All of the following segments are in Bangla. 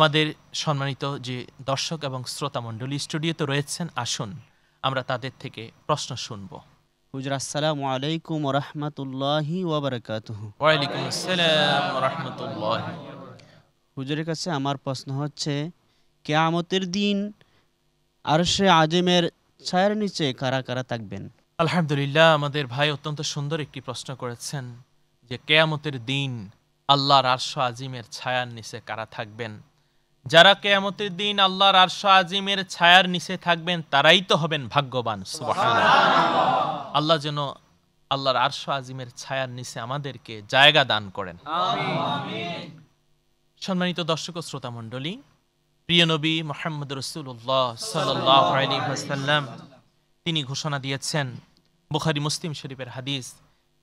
আমাদের সম্মানিত যে দর্শক এবং শ্রোতা মণ্ডলী স্টুডিওতে রয়েছেন আসুন আমরা তাদের থেকে প্রশ্ন শুনবো হুজুর আসসালামু আলাইকুম রহমতুল্লাহি ওয়ালাইকুম আসসালাম রহমতুল্লাহ হুজুরের কাছে আমার প্রশ্ন হচ্ছে কেয়ামতের দিন আরশে আজমের ছায়ের নিচে কারা কারা থাকবেন আলহামদুলিল্লাহ আমাদের ভাই অত্যন্ত সুন্দর একটি প্রশ্ন করেছেন যে কেয়ামতের দিন আল্লাহর আরশ আজিমের ছায়ার নিচে কারা থাকবেন যারা কেয়ামতের দিন আল্লাহর আরশা আজিমের ছায়ার নিচে থাকবেন তারাই তো হবেন ভাগ্যবান আল্লাহ যেন আল্লাহর আরশা আজিমের ছায়ার নিচে আমাদেরকে জায়গা দান করেন সম্মানিত দর্শক শ্রোতা মন্ডলী প্রিয় নবী মোহাম্মদ রসুল্লাহ সাল্লাম তিনি ঘোষণা দিয়েছেন বুখারি মুসলিম শরীফের হাদিস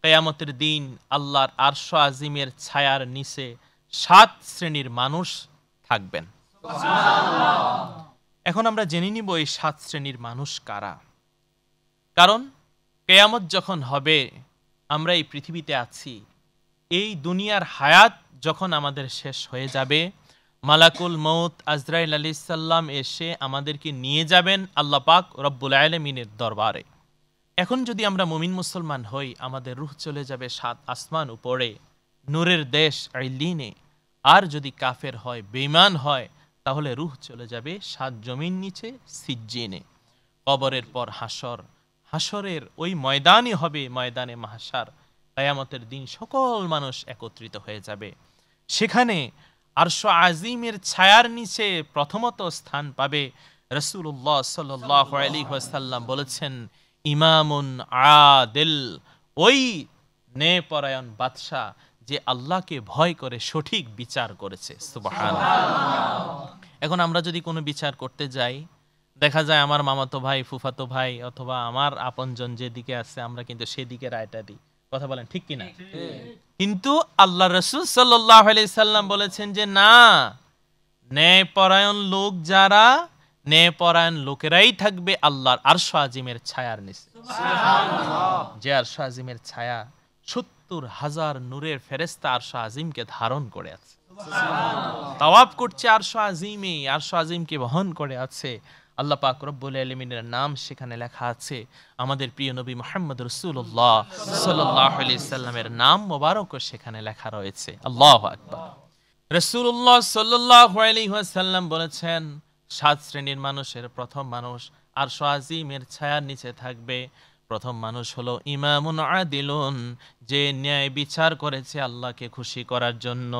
কেয়ামতের দিন আল্লাহর আরশ আজিমের ছায়ার নিচে সাত শ্রেণীর মানুষ থাকবেন এখন আমরা জেনে নিব এই সাত শ্রেণীর মানুষ কারা কারণ কেয়ামত যখন হবে আমরা এই পৃথিবীতে আছি এই দুনিয়ার হায়াত যখন আমাদের শেষ হয়ে যাবে মালাকুল মৌত আজরাইল আলি সাল্লাম এসে আমাদেরকে নিয়ে যাবেন আল্লাহ পাক রব্বুল আলমিনের দরবারে এখন যদি আমরা মুমিন মুসলমান হই আমাদের রুহ চলে যাবে সাত আসমান উপরে নূরের দেশ আইলিনে আর যদি কাফের হয় বেইমান হয় তাহলে রুহ চলে যাবে সাত জমিন নিচে সিজ্জিনে কবরের পর হাসর হাসরের ওই ময়দানই হবে ময়দানে মাহাসার কায়ামতের দিন সকল মানুষ একত্রিত হয়ে যাবে সেখানে আরশ আজিমের ছায়ার নিচে প্রথমত স্থান পাবে রসুল্লাহ সাল্লি সাল্লাম বলেছেন ইমামুন আদেল ওই নেপরায়ণ বাদশাহ যে আল্লাহকে ভয় করে সঠিক বিচার করেছে এখন আমরা যদি কোনো বিচার করতে যাই দেখা যায় আমার মামাতো ভাই ফুফাতো ভাই অথবা আমার আপনজন যেদিকে আছে আমরা কিন্তু সেদিকে রায়টা দিই কথা বলেন ঠিক কিনা কিন্তু আল্লাহ রসুল সাল্লাম বলেছেন যে না ন্যায়পরায়ণ লোক যারা ন্যায়পরায়ণ লোকেরাই থাকবে আল্লাহর আরশ আজিমের ছায়ার নিচে যে আরশ আজিমের ছায়া সত্য সত্তর হাজার নূরের ফেরেস্তা আরশ আজিমকে ধারণ করে আছে তাওয়াব করছে আরশ আজিমে আরশ আজিমকে বহন করে আছে আল্লাহ পাক রব্বুল আলমিনের নাম সেখানে লেখা আছে আমাদের প্রিয় নবী মোহাম্মদ রসুল্লাহ সাল্লাহ আলি সাল্লামের নাম মোবারকও সেখানে লেখা রয়েছে আল্লাহ আকবর রসুল্লাহ সাল্লাহ সাল্লাম বলেছেন সাত শ্রেণীর মানুষের প্রথম মানুষ আর সোয়াজিমের ছায়ার নিচে থাকবে প্রথম মানুষ হলো ইমামুন আদিলুন যে ন্যায় বিচার করেছে আল্লাহকে খুশি করার জন্য